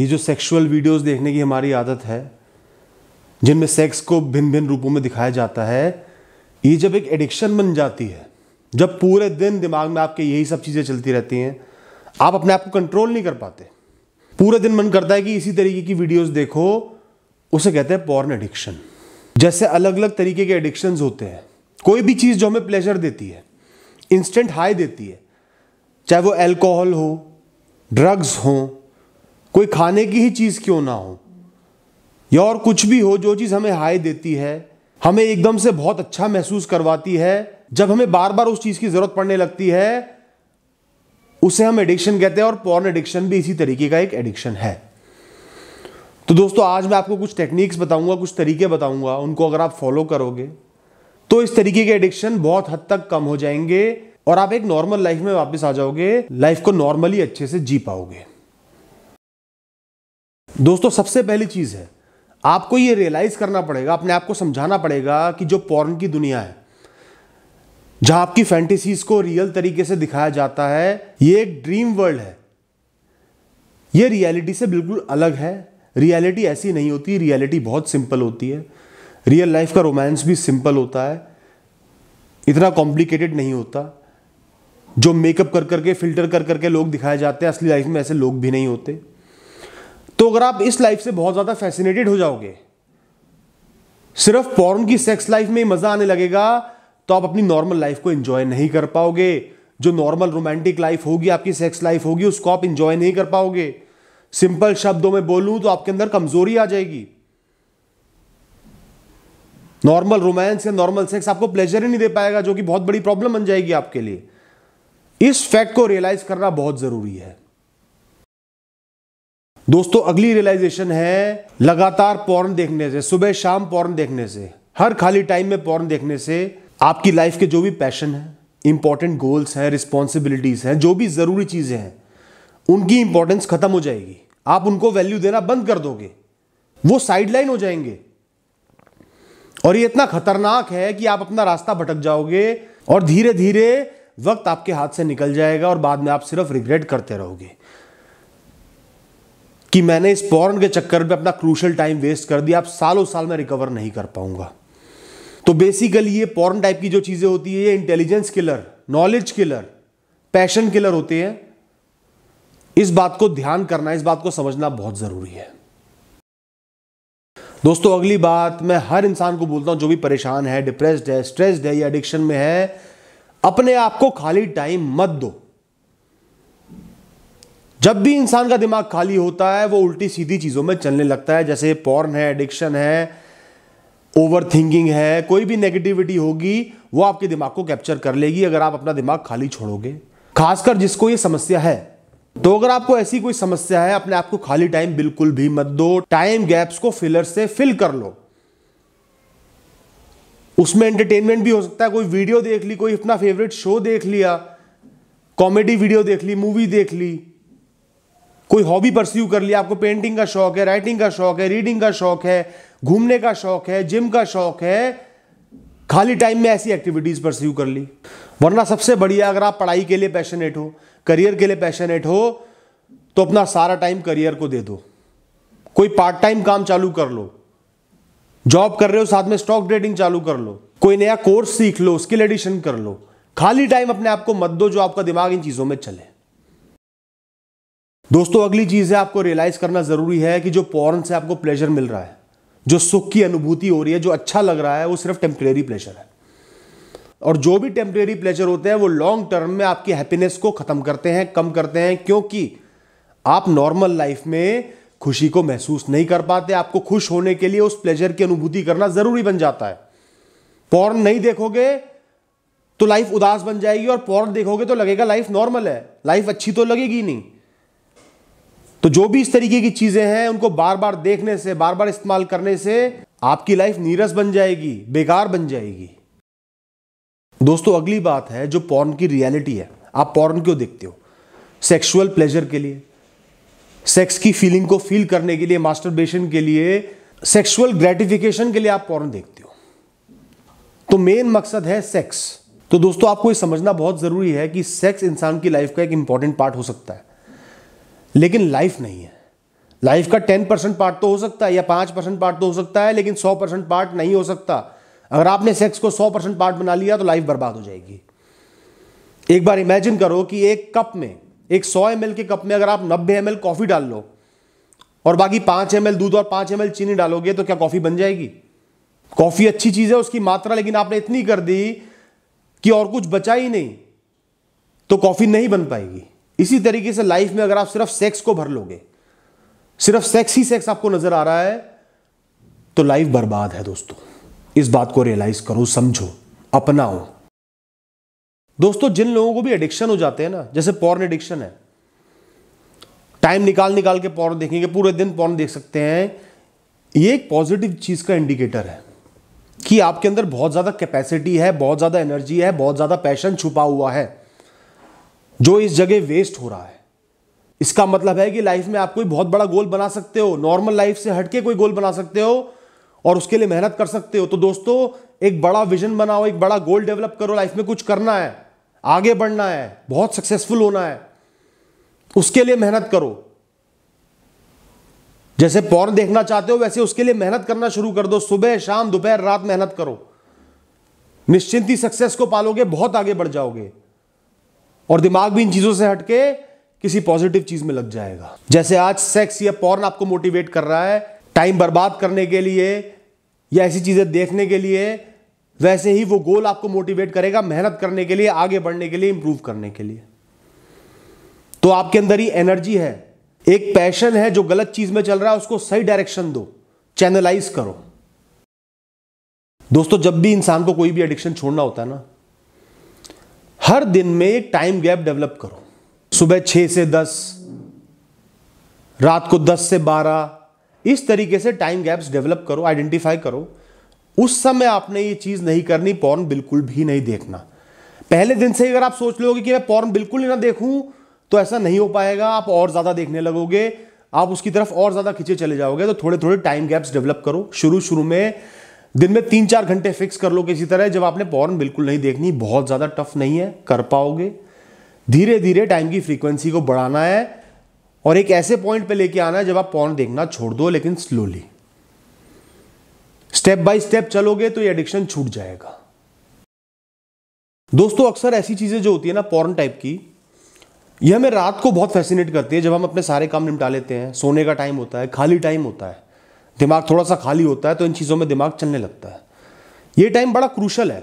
ये जो sexual videos देखने की हमारी आदत है जिनमें सेक्स को भिन्न भिन्न रूपों में दिखाया जाता है ये जब एक एडिक्शन बन जाती है जब पूरे दिन दिमाग में आपके यही सब चीज़ें चलती रहती हैं आप अपने आप को कंट्रोल नहीं कर पाते पूरे दिन मन करता है कि इसी तरीके की वीडियोज देखो उसे कहते हैं पॉर्न एडिक्शन जैसे अलग अलग तरीके के एडिक्शन होते हैं कोई भी चीज़ जो हमें प्लेजर देती है इंस्टेंट हाई देती है चाहे वो एल्कोहल हो ड्रग्स हों कोई खाने की ही चीज़ क्यों ना हो या और कुछ भी हो जो चीज़ हमें हाई देती है हमें एकदम से बहुत अच्छा महसूस करवाती है जब हमें बार बार उस चीज़ की ज़रूरत पड़ने लगती है उसे हम एडिक्शन कहते हैं और पॉर्न एडिक्शन भी इसी तरीके का एक एडिक्शन है तो दोस्तों आज मैं आपको कुछ टेक्निक्स बताऊंगा कुछ तरीके बताऊंगा उनको अगर आप फॉलो करोगे तो इस तरीके के एडिक्शन बहुत हद तक कम हो जाएंगे और आप एक नॉर्मल लाइफ में वापस आ जाओगे लाइफ को नॉर्मली अच्छे से जी पाओगे दोस्तों सबसे पहली चीज़ है आपको ये रियलाइज़ करना पड़ेगा अपने आप को समझाना पड़ेगा कि जो पॉर्न की दुनिया है जहां आपकी फैंटेसीज को रियल तरीके से दिखाया जाता है ये एक ड्रीम वर्ल्ड है ये रियलिटी से बिल्कुल अलग है रियलिटी ऐसी नहीं होती रियलिटी बहुत सिंपल होती है रियल लाइफ का रोमांस भी सिंपल होता है इतना कॉम्प्लिकेटेड नहीं होता जो मेकअप कर करके फिल्टर कर करके लोग दिखाए जाते हैं असली लाइफ में ऐसे लोग भी नहीं होते तो अगर आप इस लाइफ से बहुत ज़्यादा फैसिनेटेड हो जाओगे सिर्फ पॉर्न की सेक्स लाइफ में मज़ा आने लगेगा तो आप अपनी नॉर्मल लाइफ को एंजॉय नहीं कर पाओगे जो नॉर्मल रोमांटिक लाइफ होगी आपकी सेक्स लाइफ होगी उसको आप इंजॉय नहीं कर पाओगे सिंपल शब्दों में बोलूं तो आपके अंदर कमजोरी आ जाएगी नॉर्मल रोमांस या नॉर्मल सेक्स आपको प्लेजर ही नहीं दे पाएगा जो कि बहुत बड़ी प्रॉब्लम बन जाएगी आपके लिए इस फैक्ट को रियलाइज करना बहुत जरूरी है दोस्तों अगली रियलाइजेशन है लगातार पॉर्न देखने से सुबह शाम पॉर्न देखने से हर खाली टाइम में पॉर्न देखने से आपकी लाइफ के जो भी पैशन है इंपॉर्टेंट गोल्स हैं रिस्पॉन्सिबिलिटीज़ हैं जो भी ज़रूरी चीज़ें हैं उनकी इंपॉर्टेंस ख़त्म हो जाएगी आप उनको वैल्यू देना बंद कर दोगे वो साइडलाइन हो जाएंगे और ये इतना खतरनाक है कि आप अपना रास्ता भटक जाओगे और धीरे धीरे वक्त आपके हाथ से निकल जाएगा और बाद में आप सिर्फ रिग्रेट करते रहोगे कि मैंने इस पॉर्न के चक्कर में अपना क्रूशल टाइम वेस्ट कर दिया आप सालों साल में रिकवर नहीं कर पाऊंगा तो बेसिकली ये पॉर्न टाइप की जो चीज़ें होती है ये intelligence killer knowledge killer passion killer होते हैं इस बात को ध्यान करना इस बात को समझना बहुत ज़रूरी है दोस्तों अगली बात मैं हर इंसान को बोलता हूं जो भी परेशान है डिप्रेस्ड है स्ट्रेस्ड है या एडिक्शन में है अपने आप को खाली टाइम मत दो जब भी इंसान का दिमाग खाली होता है वो उल्टी सीधी चीज़ों में चलने लगता है जैसे पॉर्न है एडिक्शन है ओवर थिंकिंग है कोई भी नेगेटिविटी होगी वो आपके दिमाग को कैप्चर कर लेगी अगर आप अपना दिमाग खाली छोड़ोगे खासकर जिसको ये समस्या है तो अगर आपको ऐसी कोई समस्या है अपने आप को खाली टाइम बिल्कुल भी मत दो टाइम गैप्स को फिलर से फिल कर लो उसमें एंटरटेनमेंट भी हो सकता है कोई वीडियो देख ली कोई अपना फेवरेट शो देख लिया कॉमेडी वीडियो देख ली मूवी देख ली कोई हॉबी परस्यू कर लिया आपको पेंटिंग का शौक है राइटिंग का शौक है रीडिंग का शौक है घूमने का शौक है जिम का शौक है खाली टाइम में ऐसी एक्टिविटीज़ परस्यू कर ली वरना सबसे बढ़िया अगर आप पढ़ाई के लिए पैशनेट हो करियर के लिए पैशनेट हो तो अपना सारा टाइम करियर को दे दो कोई पार्ट टाइम काम चालू कर लो जॉब कर रहे हो साथ में स्टॉक ट्रेडिंग चालू कर लो कोई नया कोर्स सीख लो स्किल एडिशन कर लो खाली टाइम अपने आप को मत दो जो आपका दिमाग इन चीज़ों में चले दोस्तों अगली चीज़ है आपको रियलाइज़ करना ज़रूरी है कि जो पॉर्न से आपको प्लेजर मिल रहा है जो सुख की अनुभूति हो रही है जो अच्छा लग रहा है वो सिर्फ टेम्परेरी प्लेजर है और जो भी टेम्परेरी प्लेजर होते हैं वो लॉन्ग टर्म में आपकी हैप्पीनेस को ख़त्म करते हैं कम करते हैं क्योंकि आप नॉर्मल लाइफ में खुशी को महसूस नहीं कर पाते आपको खुश होने के लिए उस प्लेजर की अनुभूति करना ज़रूरी बन जाता है पॉर्न नहीं देखोगे तो लाइफ उदास बन जाएगी और पॉर्न देखोगे तो लगेगा लाइफ नॉर्मल है लाइफ अच्छी तो लगेगी नहीं तो जो भी इस तरीके की चीजें हैं उनको बार बार देखने से बार बार इस्तेमाल करने से आपकी लाइफ नीरस बन जाएगी बेकार बन जाएगी दोस्तों अगली बात है जो पॉर्न की रियलिटी है आप पॉर्न क्यों देखते हो सेक्सुअल प्लेजर के लिए सेक्स की फीलिंग को फील करने के लिए मास्टरबेशन के लिए सेक्सुअल ग्रेटिफिकेशन के लिए आप पॉर्न देखते हो तो मेन मकसद है सेक्स तो दोस्तों आपको ये समझना बहुत ज़रूरी है कि सेक्स इंसान की लाइफ का एक इंपॉर्टेंट पार्ट हो सकता है लेकिन लाइफ नहीं है लाइफ का टेन परसेंट पार्ट तो हो सकता है या पांच परसेंट पार्ट तो हो सकता है लेकिन सौ परसेंट पार्ट नहीं हो सकता अगर आपने सेक्स को सौ परसेंट पार्ट बना लिया तो लाइफ बर्बाद हो जाएगी एक बार इमेजिन करो कि एक कप में एक सौ एम के कप में अगर आप नब्बे एम कॉफ़ी डाल लो और बाकी पांच एम दूध और पांच एम चीनी डालोगे तो क्या कॉफ़ी बन जाएगी कॉफ़ी अच्छी चीज़ है उसकी मात्रा लेकिन आपने इतनी कर दी कि और कुछ बचा ही नहीं तो कॉफ़ी नहीं बन पाएगी इसी तरीके से लाइफ में अगर आप सिर्फ सेक्स को भर लोगे सिर्फ सेक्स ही सेक्स आपको नजर आ रहा है तो लाइफ बर्बाद है दोस्तों इस बात को रियलाइज करो समझो अपनाओ दोस्तों जिन लोगों को भी एडिक्शन हो जाते हैं ना जैसे पॉर्न एडिक्शन है टाइम निकाल निकाल के पॉर्न देखेंगे पूरे दिन पॉर्न देख सकते हैं ये एक पॉजिटिव चीज का इंडिकेटर है कि आपके अंदर बहुत ज्यादा कैपेसिटी है बहुत ज्यादा एनर्जी है बहुत ज्यादा पैशन छुपा हुआ है जो इस जगह वेस्ट हो रहा है इसका मतलब है कि लाइफ में आप कोई बहुत बड़ा गोल बना सकते हो नॉर्मल लाइफ से हटके कोई गोल बना सकते हो और उसके लिए मेहनत कर सकते हो तो दोस्तों एक बड़ा विजन बनाओ एक बड़ा गोल डेवलप करो लाइफ में कुछ करना है आगे बढ़ना है बहुत सक्सेसफुल होना है उसके लिए मेहनत करो जैसे पौन देखना चाहते हो वैसे उसके लिए मेहनत करना शुरू कर दो सुबह शाम दोपहर रात मेहनत करो निश्चिंत ही सक्सेस को पालोगे बहुत आगे बढ़ जाओगे और दिमाग भी इन चीज़ों से हटके किसी पॉजिटिव चीज़ में लग जाएगा जैसे आज सेक्स या पॉर्न आपको मोटिवेट कर रहा है टाइम बर्बाद करने के लिए या ऐसी चीज़ें देखने के लिए वैसे ही वो गोल आपको मोटिवेट करेगा मेहनत करने के लिए आगे बढ़ने के लिए इंप्रूव करने के लिए तो आपके अंदर ही एनर्जी है एक पैशन है जो गलत चीज में चल रहा है उसको सही डायरेक्शन दो चैनलाइज करो दोस्तों जब भी इंसान को कोई भी एडिक्शन छोड़ना होता है ना हर दिन में एक टाइम गैप डेवलप करो सुबह छह से दस रात को दस से बारह इस तरीके से टाइम गैप्स डेवलप करो आइडेंटिफाई करो उस समय आपने ये चीज़ नहीं करनी पॉर्न बिल्कुल भी नहीं देखना पहले दिन से अगर आप सोच लोगे कि मैं पॉर्न बिल्कुल ना देखूं तो ऐसा नहीं हो पाएगा आप और ज़्यादा देखने लगोगे आप उसकी तरफ और ज़्यादा खींचे चले जाओगे तो थोड़े थोड़े टाइम गैप्स डेवलप करो शुरू शुरू में दिन में तीन चार घंटे फिक्स कर लो किसी तरह जब आपने पॉर्न बिल्कुल नहीं देखनी बहुत ज़्यादा टफ नहीं है कर पाओगे धीरे धीरे टाइम की फ्रीक्वेंसी को बढ़ाना है और एक ऐसे पॉइंट पे लेके आना है जब आप पॉर्न देखना छोड़ दो लेकिन स्लोली स्टेप बाय स्टेप चलोगे तो ये एडिक्शन छूट जाएगा दोस्तों अक्सर ऐसी चीज़ें जो होती है ना पॉर्न टाइप की यह हमें रात को बहुत फैसिनेट करती है जब हम अपने सारे काम निपटा लेते हैं सोने का टाइम होता है खाली टाइम होता है दिमाग थोड़ा सा खाली होता है तो इन चीज़ों में दिमाग चलने लगता है ये टाइम बड़ा क्रूशल है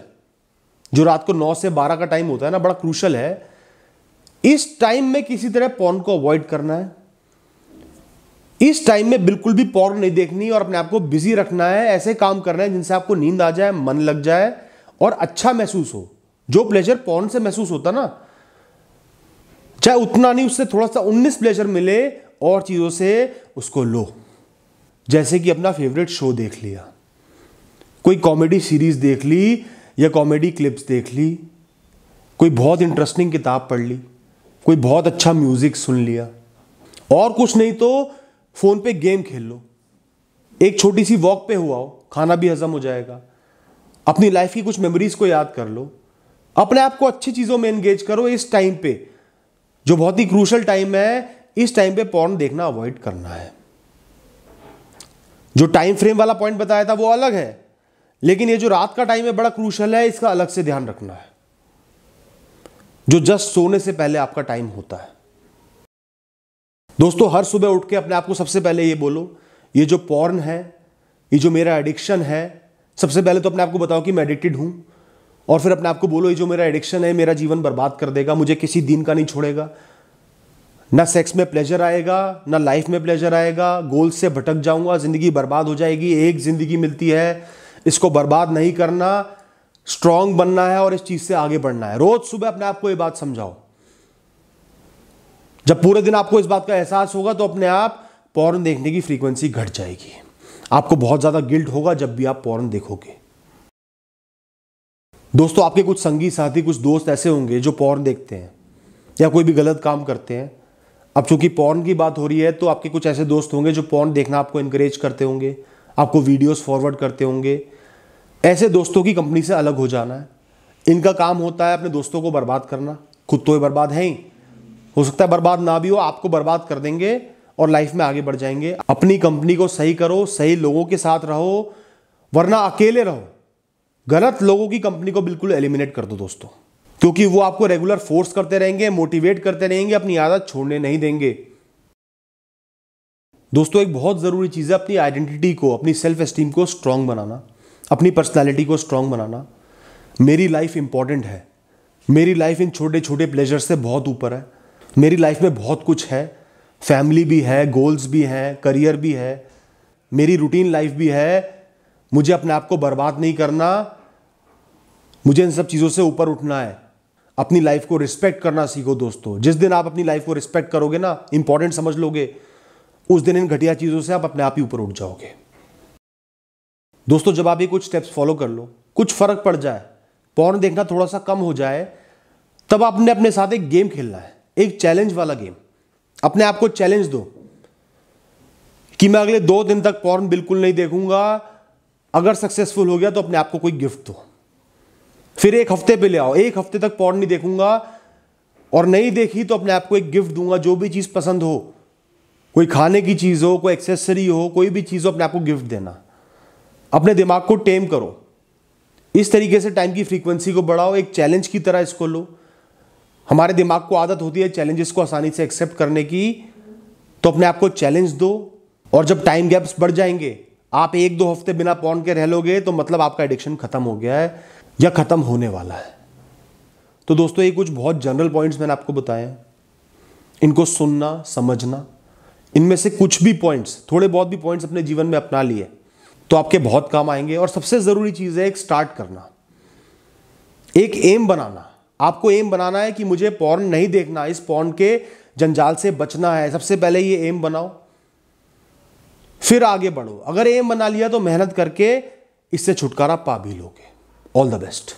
जो रात को नौ से बारह का टाइम होता है ना बड़ा क्रूशल है इस टाइम में किसी तरह पॉर्न को अवॉइड करना है इस टाइम में बिल्कुल भी पॉर्न नहीं देखनी और अपने आप को बिजी रखना है ऐसे काम करना है जिनसे आपको नींद आ जाए मन लग जाए और अच्छा महसूस हो जो प्लेजर पॉर्न से महसूस होता ना चाहे उतना नहीं उससे थोड़ा सा उन्नीस प्लेजर मिले और चीज़ों से उसको लो जैसे कि अपना फेवरेट शो देख लिया कोई कॉमेडी सीरीज देख ली या कॉमेडी क्लिप्स देख ली कोई बहुत इंटरेस्टिंग किताब पढ़ ली कोई बहुत अच्छा म्यूजिक सुन लिया और कुछ नहीं तो फोन पे गेम खेल लो एक छोटी सी वॉक पे हुआ हो खाना भी हजम हो जाएगा अपनी लाइफ की कुछ मेमोरीज को याद कर लो अपने आप को अच्छी चीज़ों में एंगेज करो इस टाइम पे जो बहुत ही क्रूशल टाइम है इस टाइम पे पॉर्न देखना अवॉइड करना है जो टाइम फ्रेम वाला पॉइंट बताया था वो अलग है लेकिन ये जो रात का टाइम है बड़ा क्रूशल है इसका अलग से ध्यान रखना है जो जस्ट सोने से पहले आपका टाइम होता है दोस्तों हर सुबह उठ के अपने आप को सबसे पहले ये बोलो ये जो पॉर्न है ये जो मेरा एडिक्शन है सबसे पहले तो अपने आप को बताओ कि मैं एडिक्टेड हूं और फिर अपने आप को बोलो ये जो मेरा एडिक्शन है मेरा जीवन बर्बाद कर देगा मुझे किसी दिन का नहीं छोड़ेगा ना सेक्स में प्लेजर आएगा ना लाइफ में प्लेजर आएगा गोल से भटक जाऊंगा ज़िंदगी बर्बाद हो जाएगी एक ज़िंदगी मिलती है इसको बर्बाद नहीं करना स्ट्रांग बनना है और इस चीज़ से आगे बढ़ना है रोज़ सुबह अपने आप को ये बात समझाओ जब पूरे दिन आपको इस बात का एहसास होगा तो अपने आप पौरन देखने की फ्रीक्वेंसी घट जाएगी आपको बहुत ज़्यादा गिल्ट होगा जब भी आप पौरन देखोगे दोस्तों आपके कुछ संगी साथी कुछ दोस्त ऐसे होंगे जो पौरन देखते हैं या कोई भी गलत काम करते हैं अब चूंकि पॉर्न की बात हो रही है तो आपके कुछ ऐसे दोस्त होंगे जो पॉर्न देखना आपको इंकरेज करते होंगे आपको वीडियोस फॉरवर्ड करते होंगे ऐसे दोस्तों की कंपनी से अलग हो जाना है इनका काम होता है अपने दोस्तों को बर्बाद करना खुद तो ये बर्बाद है ही हो सकता है बर्बाद ना भी हो आपको बर्बाद कर देंगे और लाइफ में आगे बढ़ जाएंगे अपनी कंपनी को सही करो सही लोगों के साथ रहो वरना अकेले रहो गलत लोगों की कंपनी को बिल्कुल एलिमिनेट कर दो दोस्तों क्योंकि वो आपको रेगुलर फोर्स करते रहेंगे मोटिवेट करते रहेंगे अपनी आदत छोड़ने नहीं देंगे दोस्तों एक बहुत ज़रूरी चीज़ है अपनी आइडेंटिटी को अपनी सेल्फ एस्टीम को स्ट्रांग बनाना अपनी पर्सनैलिटी को स्ट्रांग बनाना मेरी लाइफ इंपॉर्टेंट है मेरी लाइफ इन छोटे छोटे प्लेजर से बहुत ऊपर है मेरी लाइफ में बहुत कुछ है फैमिली भी है गोल्स भी हैं करियर भी है मेरी रूटीन लाइफ भी है मुझे अपने आप को बर्बाद नहीं करना मुझे इन सब चीज़ों से ऊपर उठना है अपनी लाइफ को रिस्पेक्ट करना सीखो दोस्तों जिस दिन आप अपनी लाइफ को रिस्पेक्ट करोगे ना इंपॉर्टेंट समझ लोगे उस दिन इन घटिया चीज़ों से आप अपने आप ही ऊपर उठ जाओगे दोस्तों जब आप ये कुछ स्टेप्स फॉलो कर लो कुछ फर्क पड़ जाए पॉर्न देखना थोड़ा सा कम हो जाए तब आपने अपने साथ एक गेम खेलना है एक चैलेंज वाला गेम अपने आप को चैलेंज दो कि मैं अगले दो दिन तक पॉर्न बिल्कुल नहीं देखूंगा अगर सक्सेसफुल हो गया तो अपने आप को कोई गिफ्ट दो फिर एक हफ्ते पे ले आओ एक हफ्ते तक पॉड नहीं देखूंगा और नहीं देखी तो अपने आप को एक गिफ्ट दूंगा जो भी चीज़ पसंद हो कोई खाने की चीज़ हो कोई एक्सेसरी हो कोई भी चीज़ हो अपने आप को गिफ्ट देना अपने दिमाग को टेम करो इस तरीके से टाइम की फ्रीक्वेंसी को बढ़ाओ एक चैलेंज की तरह इसको लो हमारे दिमाग को आदत होती है चैलेंजेस को आसानी से एक्सेप्ट करने की तो अपने आप को चैलेंज दो और जब टाइम गैप्स बढ़ जाएंगे आप एक दो हफ्ते बिना पॉन के रह लोगे तो मतलब आपका एडिक्शन खत्म हो गया है या ख़त्म होने वाला है तो दोस्तों ये कुछ बहुत जनरल पॉइंट्स मैंने आपको बताए हैं इनको सुनना समझना इनमें से कुछ भी पॉइंट्स थोड़े बहुत भी पॉइंट्स अपने जीवन में अपना लिए तो आपके बहुत काम आएंगे और सबसे ज़रूरी चीज़ है एक स्टार्ट करना एक एम बनाना आपको एम बनाना है कि मुझे पॉर्न नहीं देखना इस पॉर्न के जंजाल से बचना है सबसे पहले ये एम बनाओ फिर आगे बढ़ो अगर एम बना लिया तो मेहनत करके इससे छुटकारा पा भी लोगे All the best.